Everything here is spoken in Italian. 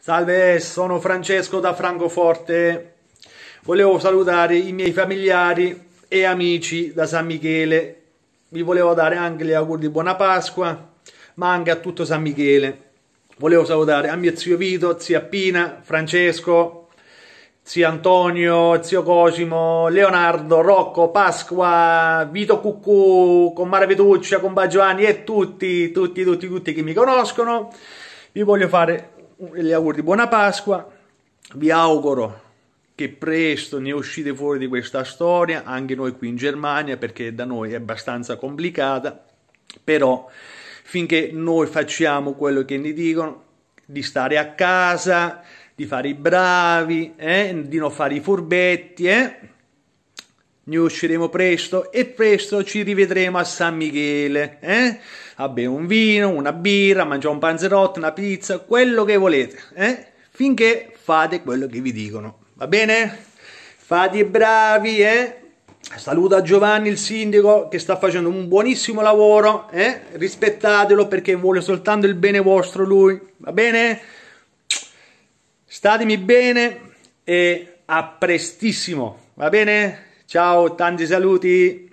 Salve, sono Francesco da Francoforte. Volevo salutare i miei familiari e amici da San Michele. Vi volevo dare anche gli auguri di buona Pasqua, ma anche a tutto San Michele. Volevo salutare a mio zio Vito, zia Pina, Francesco, zio Antonio, zio Cosimo, Leonardo, Rocco, Pasqua, Vito Cucù, con Mara Vetuccia, con Bagiovanni e tutti, tutti, tutti, tutti che mi conoscono. Vi voglio fare gli auguri di buona Pasqua, vi auguro che presto ne uscite fuori di questa storia, anche noi qui in Germania, perché da noi è abbastanza complicata, però finché noi facciamo quello che ne dicono, di stare a casa, di fare i bravi, eh? di non fare i furbetti, eh? ne usciremo presto e presto ci rivedremo a San Michele, eh? A bere un vino, una birra, mangiare un panzerotto, una pizza, quello che volete, eh? Finché fate quello che vi dicono, va bene? Fate i bravi, eh? Saluta Giovanni, il sindaco, che sta facendo un buonissimo lavoro, eh? Rispettatelo perché vuole soltanto il bene vostro lui, va bene? Statemi bene e a prestissimo, va bene? Ciao, tanti saluti!